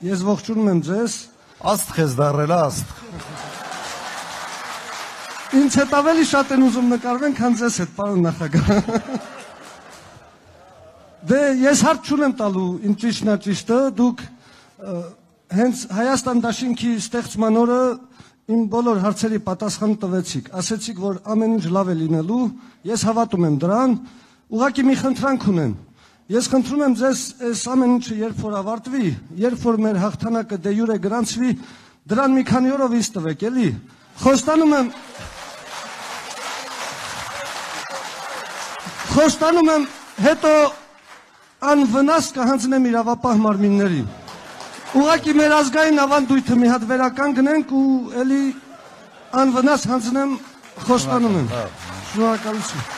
Ես ողջունում եմ ձեզ։ Աստ քեզ դարելա աստ։ Ինչ հետ ավելի շատ են ուզում նկարվեն, քան ձեզ հետ, պարոն նախագահ։ Դե ես հարց չունեմ տալու, իմ ճիշտնա ճիշտը, դուք հենց Հայաստան դաշինքի ստեղծման օրը իմ բոլոր հարցերի պատասխան տվեցիք, ասեցիք, որ ամեն ինչ լավ է լինելու, ես հավատում եմ դրան, ուղղակի մի խնդրանք ունեմ, Ես խնդրում եմ ձեզ այս ամեն ինչը երբ որ ավարտվի, երբ որ մեր հաղթանակը դե յուրե գրանցվի, դրան մի քանի օրով ինձ տվեք, էլի։ Խոստանում եմ Խոստանում եմ հետո անվնաս կհանձնեմ իրավապահ մարմիններին։ Ուղղակի մեր ազգային ավանդույթը մի հատ վերական գնենք ու էլի անվնաս հանձնեմ խոստանում եմ։ Շնորհակալություն։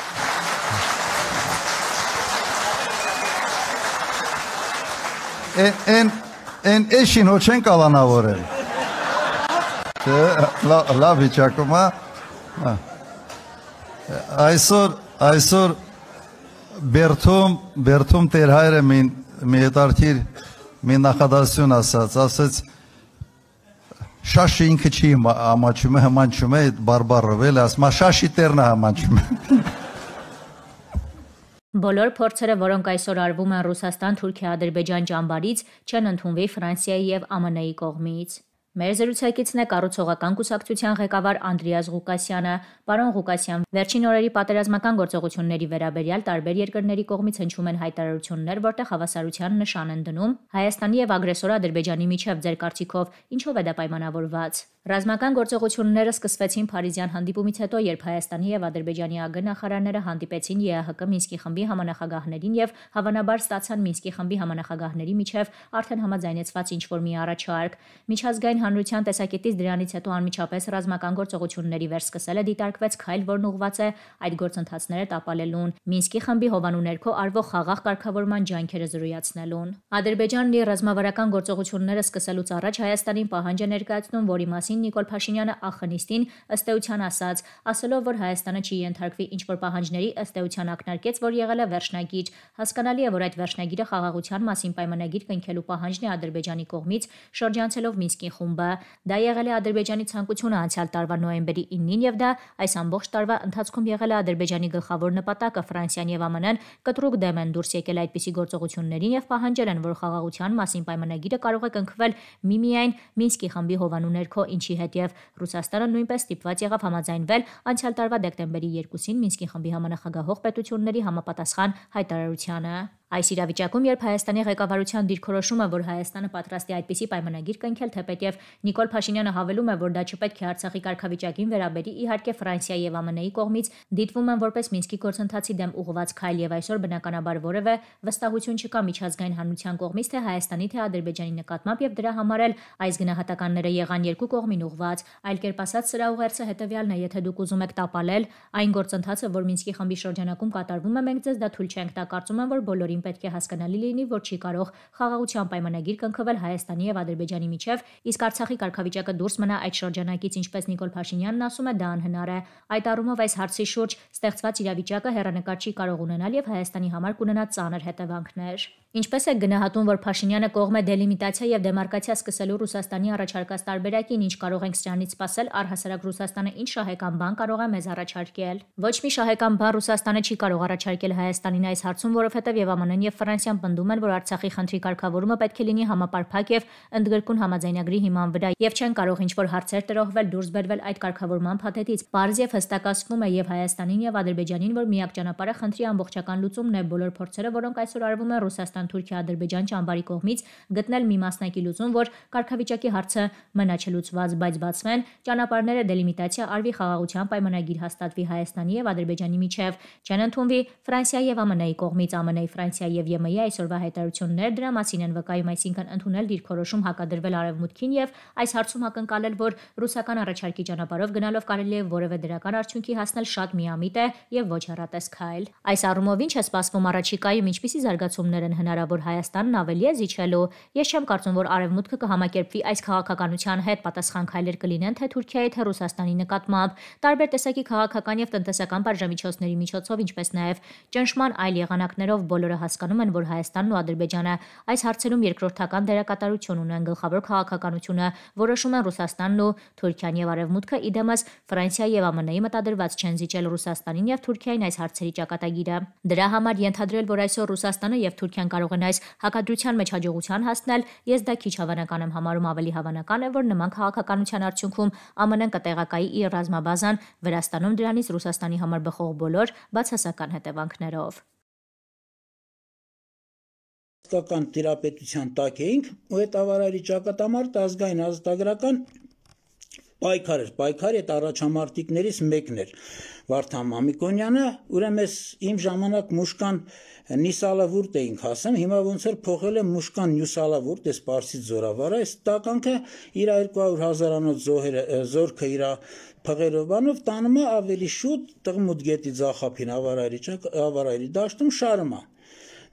են են էշին ոչ են կալանավորել։ Չէ, լավ վիճակում է։ հա։ հա։ Այսօր այսօր Բերթում Բերթում Տեր հայրը մին մի հետարքիր մի նախադասություն ասաց, ասաց շաշը ինքը չի համաչում է, համանչում է, բարբարով էլ ասում է, շաշի տերն է համանչում է։ Բոլոր փորձերը, որոնք այսօր արվում են Ռուսաստան, Թուրքիա, Ադրբեջան ճամբարից, չեն ընդունվի Ֆրանսիայի եւ ԱՄՆ-ի կողմից։ Մեր զրուցակիցն է կառուցողական կուսակցության ղեկավար Անդրեաս Ղուկասյանը։ Պարոն Ղուկասյան, վերջին օրերի պատերազմական գործողությունների վերաբերյալ տարբեր երկրների կողմից հնչում են հայտարարություններ, որտեղ հավասարության նշան են դնում Հայաստանի եւ ագրեսոր Ադրբեջանի միջև ձեր կարծիքով ինչով է դա պայմանավորված։ Ռազմական գործողությունները սկսվեցին Փարիզյան հանդիպումից հետո, երբ Հայաստանի եւ Ադրբեջանի ԱԳ նախարարները հանդիպեցին ԵԱՀԿ Մինսկի խմբի համանախագահներին եւ հավանաբար ստացան Մինսկի խմբի համանախագահների միջև արդեն համաձայնեցված ինչ-որ մի առաջարկ։ Միջազգային հանրության տեսակետից դրանից հետո անմիջապես ռազմական գործողությունների վերսկսելը դիտարկվեց քայլ, որն ուղղված է այդ գործընթացները տապալելուն, Մինսկի խմբի հովանու ներքո արվող խաղաղ կարգավորման ջանքերը զրոյացնելուն։ Ադրբեջանն իր ռազմավարական գործողությունները սկսելուց առաջ Հայաստանին պահանջ է ներկայացնում, որի մասին Նիկոլ Փաշինյանը ախնիստին ըստ էության ասաց, ասելով, որ Հայաստանը չի ենթարկվի ինչ որ պահանջների ըստ էության ակնարկեց, որ եղել է վերջնագիր։ Հասկանալի է, որ այդ վերջնագիրը խաղաղության մասին պայմանագիր կնքելու պահանջն է Ադրբեջանի կողմից, շրջանցելով Մինսկի խումբը խումբը։ Դա եղել է Ադրբեջանի ցանկությունը անցյալ տարվա նոյեմբերի 9-ին եւ դա այս ամբողջ տարվա ընթացքում եղել է Ադրբեջանի գլխավոր նպատակը Ֆրանսիան եւ ԱՄՆ-ն կտրուկ դեմ են դուրս եկել այդպիսի գործողություններին եւ պահանջել են, որ խաղաղության մասին պայմանագիրը կարող է կնքվել միմիայն Մինսկի խմբի հովանու ներքո, ինչի հետ եւ Ռուսաստանը նույնպես ստիպված եղավ համաձայնվել անցյալ տարվա դեկտեմբերի 2-ին Մինսկի խմբի համանախագահող պետությունների համապատասխան հայտարարությանը։ Այս իրավիճակում, երբ Հայաստանի ղեկավարության դիրքորոշումը, որ Հայաստանը պատրաստ է այդպիսի պայմանագիր կնքել, թեպետև Նիկոլ Փաշինյանը հավելում է, որ դա չպետք է Արցախի ղարքավիճակին վերաբերի, իհարկե Ֆրանսիա եւ ԱՄՆ-ի կողմից դիտվում են որպես Մինսկի գործընթացի դեմ ուղղված քայլ եւ այսօր բնականաբար որևէ վստահություն չկա միջազգային հանրության կողմից, թե Հայաստանի թե Ադրբեջանի նկատմամբ եւ դրա համար էլ այս գնահատականները եղան երկու կողմին ուղված։ Այլ կերպ ասած, սրա ուղերձը հետեւյալն է, եթե դուք ուզում եք տապալել այն գործընթացը, որ Մինսկի խմբի շրջանակում կատարվում է, մենք ձեզ դա թույլ չենք տա, կարծում եմ, որ բոլորին Բաքվին պետք է հասկանալի լինի, որ չի կարող խաղաղության պայմանագիր կնքվել Հայաստանի եւ Ադրբեջանի միջև, իսկ Արցախի կարգավիճակը դուրս մնա այդ շրջանակից, ինչպես Նիկոլ Փաշինյանն ասում է, դա անհնար է։ Այդ առումով այս հարցի շուրջ ստեղծված իրավիճակը հերանեկար չի կարող ունենալ եւ Հայաստանի համար կունենա ծանր հետևանքներ։ Ինչպես է գնահատում, որ Փաշինյանը կողմ է դելիմիտացիա եւ դեմարկացիա սկսելու Ռուսաստանի առաջարկած տարբերակին, ինչ կարող ենք սրանից սпасել, առհասարակ Ռուսաստանը ինչ շահեկան բան կարող է մեզ առաջարկել։ Ոչ մի շահեկան բան Ռուսաստանը չի կարող առաջարկել Հայաստանին այս հարցում, որովհետեւ եւ ԱՄՆ-ն եւ Ֆրանսիան պնդում են, որ Արցախի խնդրի կարգավորումը պետք է լինի համապարփակ եւ ընդգրկուն համաձայնագրի հիման վրա եւ չեն կարող ինչ որ հարցեր տրոհվել դուրս բերվել այդ կարգավորման փաթեթից։ Պարզ եւ հստակացվում է եւ Հայաստանին եւ Ադրբեջանին, որ միակ ճանապարհը խնդրի ամբողջական լուծումն է բոլոր փորձերը, որոնք այսօր արվում են Ռուսաստանի Հանրապետության Թուրքիա-Ադրբեջան ճամբարի կողմից գտնել մի մասնակի լուծում, որ Կարգավիճակի հարցը մնա չլուծված, բայց բացվեն ճանապարհները դելիմիտացիա արվի խաղաղության պայմանագիր հաստատվի Հայաստանի եւ Ադրբեջանի միջև։ Չեն ընդունվի Ֆրանսիա եւ ԱՄՆ-ի կողմից ԱՄՆ-ի Ֆրանսիա եւ ԵՄ-ի այսօրվա հայտարարություններ դրա մասին են վկայում, այսինքն ընդունել դիրքորոշում հակադրվել արևմուտքին եւ այս հարցում ակնկալել, որ ռուսական առաջարկի ճանապարհով գնալով կարելի է որևէ դրական արդյունքի հասնել շատ միամիտ է եւ ոչ հեռատես քայլ։ Այս առումով ինչ է սպասվում առաջիկայում, ինչպիսի զարգացումներ են հնարավոր հնարավոր Հայաստանն ավելի է զիջելու։ Ես չեմ կարծում, որ արևմուտքը կհամակերպվի այս քաղաքականության հետ, պատասխան քայլեր կլինեն թե Թուրքիայի, թե Ռուսաստանի նկատմամբ։ Տարբեր տեսակի քաղաքական եւ տնտեսական բարժամիջոցների միջոցով, ինչպես նաեւ ճնշման այլ եղանակներով բոլորը հասկանում են, որ Հայաստանն ու Ադրբեջանը այս հարցերում երկրորդական դերակատարություն ունեն գլխավոր քաղաքականությունը, որոշում են Ռուսաստանն ու Թուրքիան եւ արևմուտքը իդեմս Ֆրանսիա եւ ԱՄՆ-ի մտադրված չեն զիջել Ռուսաստանին եւ Թուրքիային այս հարցերի ճակատագիրը։ Դրա համար ենթադրել, որ այսօր Ռուսաստանը եւ Թուրքիան կարող կարող են այս հակադրության մեջ հաջողության հասնել, ես դա քիչ հավանական եմ համարում, ավելի հավանական է, որ նման քաղաքականության արդյունքում ԱՄՆ-ն կտեղակայի իր ռազմաբազան Վրաստանում դրանից Ռուսաստանի համար բխող բոլոր բացասական հետևանքներով ստական տիրապետության տակ էինք ու այդ ավարարի ճակատամարտը ազգային ազատագրական պայքար էր, պայքարի այդ առաջամարտիկներից մեկն էր Վարդան Մամիկոնյանը, ուրեմն ես իմ ժամանակ Մուշկան Նիսալավուրտ էինք ասեմ, հիմա ոնց էր փոխել է Մուշկան Նյուսալավուրտ, այս Պարսից զորավարը, այս տականքը իր 200 հազարանոց զոհերը զորքը իր փղերով բանով տանում է ավելի շուտ Տղմուտ գետի ձախափին ավարայրի ավարայրի դաշտում շարմա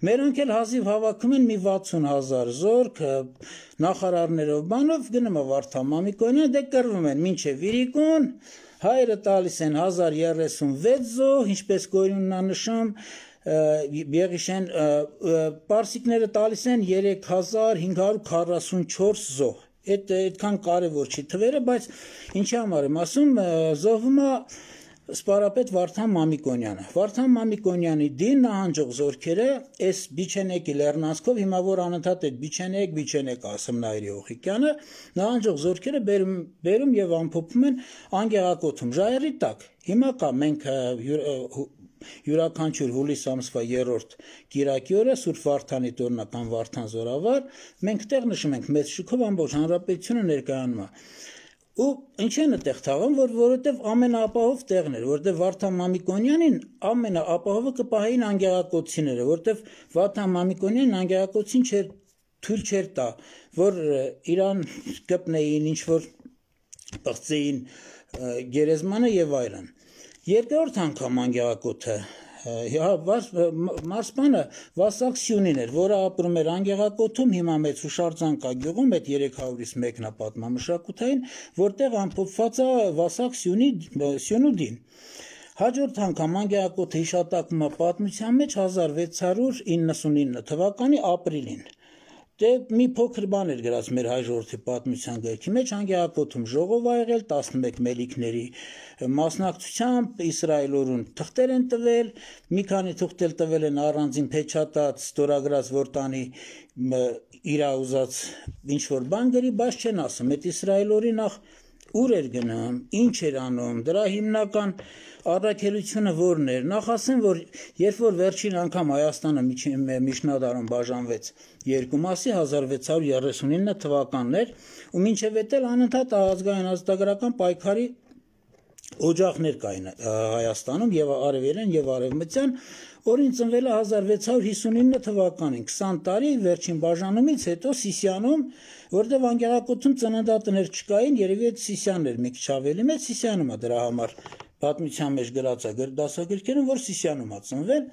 Մերոնք էլ հազիվ հավաքում են մի 60000 զորք նախարարներով բանով գնում է Վարդան Մամիկոնյան դե կռվում են ոչ վիրիկուն հայրը տալիս են 1036 զոհ ինչպես գոյունն անշամ Բեղիշեն պարսիկները տալիս են 3544 զոհ։ Այդ այդքան կարևոր չի թվերը, բայց ինչի համար եմ ասում, զոհվում է Սպարապետ Վարդան Մամիկոնյանը։ Վարդան Մամիկոնյանի դին նահանջող զորքերը այս Բիչենեկի Լեռնանցկով հիմա որ անընդհատ այդ Բիչենեկ, Բիչենեկ ասում Նայրի Օխիկյանը, նահանջող զորքերը բերում, բերում եւ ամփոփում են անգեղակոթում ժայռի տակ։ Հիմա կա մենք յուրաքանչյուր հուլիս ամսվա 3-րդ Կիրակի օրը Սուրբ Վարդանի տոնական Վարդան Զորավար մենք տեղ նշում ենք մեծ շուկով ամբողջ հանրապետությունը ներկայանում է ու ինչ են այդտեղ թաղում, որ որովհետև ամենաապահով տեղն էր, որովհետև Վարդան Մամիկոնյանին ամենաապահովը կպահեին անգերակոծիները, որովհետև Վարդան Մամիկոնյանն անգերակոծին չէր թույլ չէր տա, որ Իրան կպնեին ինչ որ բացեին գերեզմանը եւ այլն։ Երկրորդ անգամ անգերակոծը հա մարսմանը Վասաքսյունին էր, որը ապրում էր Անգեղակոթում, հիմա մեծ հուշարձան կա գյուղում, այդ 300-ից մեկն է պատմամշակութային, որտեղ ամփոփված է Վասաքսյունի Սյունուդին։ Հաջորդ անգամ Անգեղակոթի հիշատակումը պատմության մեջ 1699 թվականի ապրիլին դե մի փոքր բան էր գրած մեր հայժորդի պատմության գրքի մեջ հանգիապոթում ժողով ա եղել 11 մելիքների մասնակցությամբ իսրայելորուն թղթեր են տվել մի քանի թուղթ էլ տվել են առանձին փեչատած ստորագրած որ տանի իրա ուզած ինչ որ բան գրի, բայց չեն ասում։ Այդ իսրայելորի նախ ուր էր գնում, ինչ էր անում, դրա հիմնական առաքելությունը որն էր։ Նախ ասեմ, որ երբ որ վերջին անգամ Հայաստանը միջնադարում բաժանվեց երկու մասի 1639 թվականներ, ու ինչև էտել անընդհատ ազգային ազգագրական պայքարի օջախներ կային Հայաստանում եւ արևելյան եւ արևմտյան, որին ծնվել է 1659 թվականին, 20 տարի վերջին բաժանումից հետո Սիսիանում, որտեղ անգերակոթում ծննդատներ չկային, երևի այդ Սիսյանն էր մի քիչ ավելի մեծ Սիսյանում է դրա համար պատմության մեջ գրած է դասագրքերում, որ Սիսյանում է ծնվել,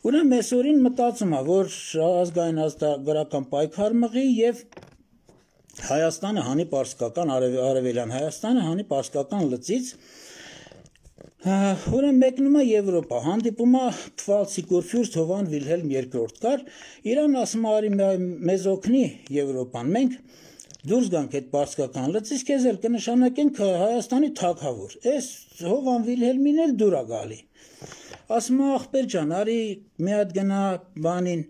Ուրեմն այսօրին մտածում է, որ ազգային ազգագրական պայքար մղի եւ Հայաստանը հանի պարսկական արև, արևելյան Հայաստանը հանի պարսկական լծից Հա, Ուրեմն մեկնում է Եվրոպա, հանդիպում է Պֆալցիգուրֆյուրս Հովան Վիլհելմ II կար, Իրանն ասում է՝ «Արի մեզ օգնի Եվրոպան, մենք դուրս գանք այդ պարսկական լծից, քեզ էլ կնշանակենք Հայաստանի թագավոր»։ Էս Հովան Վիլհելմին էլ դուր է գալի։ Ասում է՝ «Ախպեր ջան, արի մի հատ գնա բանին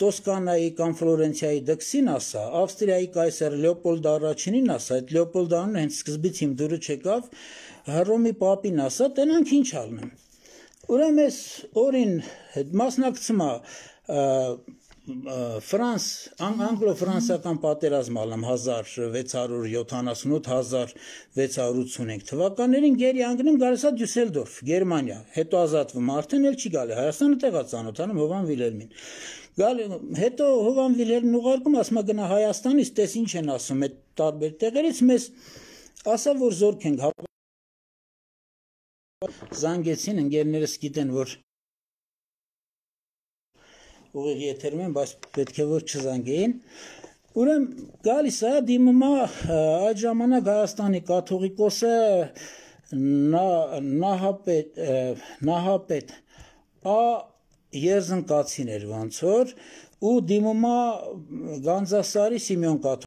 Տոսկանայի կամ Ֆլորենցիայի դքսին ասա, Ավստրիայի կայսեր Լեոպոլդ առաջինին ասա, այդ Լեոպոլդանն հենց սկզբից իմ դուրը չեկավ, Հռոմի պապին ասա, տենանք ինչ ալնեմ։ Ուրեմն այս օրին մասնակցումա ֆրանս անգլո-ֆրանսիական պատերազմն ալամ 1678-1685 թվականներին գերի անգնում գալիսա Դյուսելդորֆ, Գերմանիա, հետո ազատվում արդեն էլ չի գալի Հայաստանը տեղա ցանոթանում Հովան Վիլելմին։ Գալ հետո Հովան Վիլելմն ուղարկում ասում է գնա Հայաստանից, տես ինչ են ասում այդ տարբեր տեղերից մեզ ասա որ զորք ենք հա-» զանգեցին ընկերներս գիտեն որ ուղիղ եթերում եմ, բայց պետք է որ չզանգեին։ Ուրեմն գալիս է դիմում այդ ժամանակ Հայաստանի կաթողիկոսը նա նահապետ նահապետ ա եզնկացին էր ոնց որ ու դիմումա Գանձասարի Սիմեոն կաթ